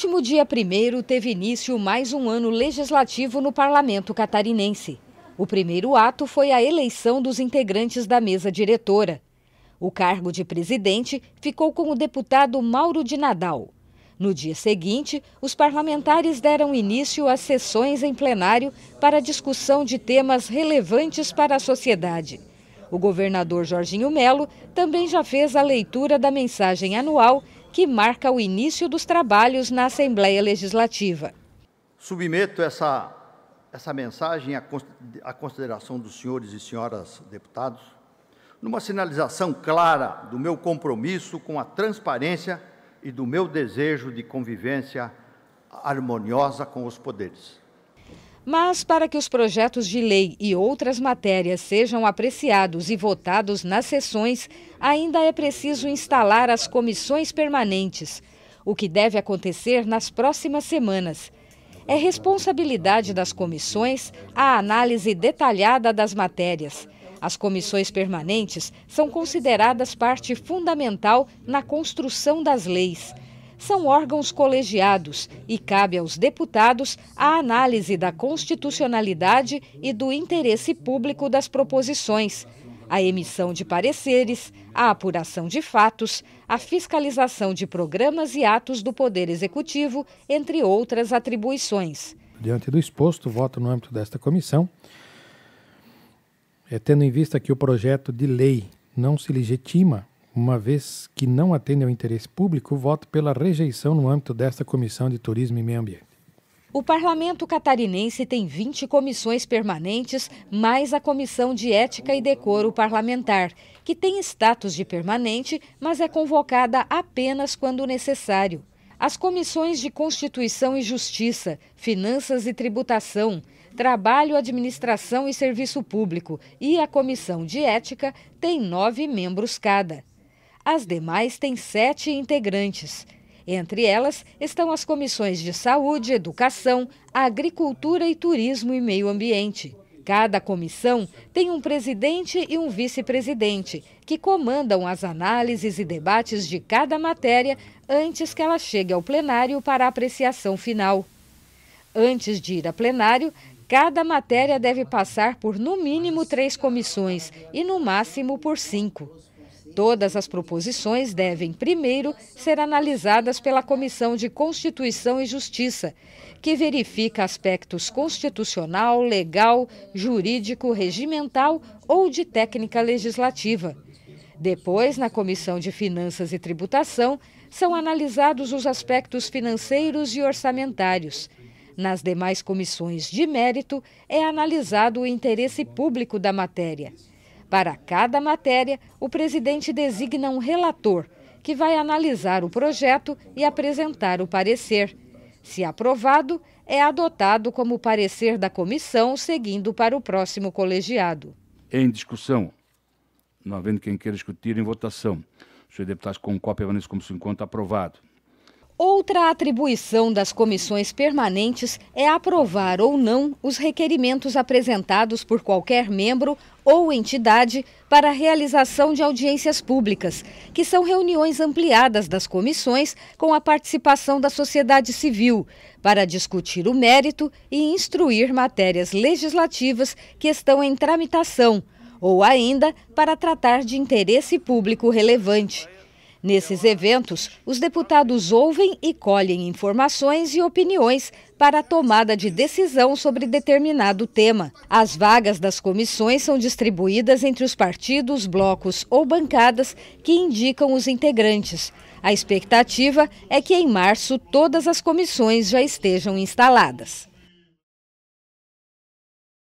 último dia primeiro teve início mais um ano legislativo no parlamento catarinense. O primeiro ato foi a eleição dos integrantes da mesa diretora. O cargo de presidente ficou com o deputado Mauro de Nadal. No dia seguinte, os parlamentares deram início às sessões em plenário para discussão de temas relevantes para a sociedade. O governador Jorginho Melo também já fez a leitura da mensagem anual que marca o início dos trabalhos na Assembleia Legislativa. Submeto essa, essa mensagem à consideração dos senhores e senhoras deputados, numa sinalização clara do meu compromisso com a transparência e do meu desejo de convivência harmoniosa com os poderes. Mas para que os projetos de lei e outras matérias sejam apreciados e votados nas sessões, ainda é preciso instalar as comissões permanentes, o que deve acontecer nas próximas semanas. É responsabilidade das comissões a análise detalhada das matérias. As comissões permanentes são consideradas parte fundamental na construção das leis são órgãos colegiados e cabe aos deputados a análise da constitucionalidade e do interesse público das proposições, a emissão de pareceres, a apuração de fatos, a fiscalização de programas e atos do Poder Executivo, entre outras atribuições. Diante do exposto, voto no âmbito desta comissão. É, tendo em vista que o projeto de lei não se legitima uma vez que não atende ao interesse público, voto pela rejeição no âmbito desta Comissão de Turismo e Meio Ambiente. O parlamento catarinense tem 20 comissões permanentes, mais a Comissão de Ética e Decoro Parlamentar, que tem status de permanente, mas é convocada apenas quando necessário. As comissões de Constituição e Justiça, Finanças e Tributação, Trabalho, Administração e Serviço Público e a Comissão de Ética têm nove membros cada. As demais têm sete integrantes. Entre elas estão as comissões de saúde, educação, agricultura e turismo e meio ambiente. Cada comissão tem um presidente e um vice-presidente, que comandam as análises e debates de cada matéria antes que ela chegue ao plenário para apreciação final. Antes de ir a plenário, cada matéria deve passar por no mínimo três comissões e no máximo por cinco. Todas as proposições devem, primeiro, ser analisadas pela Comissão de Constituição e Justiça, que verifica aspectos constitucional, legal, jurídico, regimental ou de técnica legislativa. Depois, na Comissão de Finanças e Tributação, são analisados os aspectos financeiros e orçamentários. Nas demais comissões de mérito, é analisado o interesse público da matéria. Para cada matéria, o presidente designa um relator, que vai analisar o projeto e apresentar o parecer. Se aprovado, é adotado como parecer da comissão, seguindo para o próximo colegiado. Em discussão, não havendo quem queira discutir, em votação. Os deputados com cópia COP permaneçam como se encontra aprovado. Outra atribuição das comissões permanentes é aprovar ou não os requerimentos apresentados por qualquer membro ou entidade para a realização de audiências públicas, que são reuniões ampliadas das comissões com a participação da sociedade civil, para discutir o mérito e instruir matérias legislativas que estão em tramitação, ou ainda para tratar de interesse público relevante. Nesses eventos, os deputados ouvem e colhem informações e opiniões para a tomada de decisão sobre determinado tema. As vagas das comissões são distribuídas entre os partidos, blocos ou bancadas que indicam os integrantes. A expectativa é que em março todas as comissões já estejam instaladas.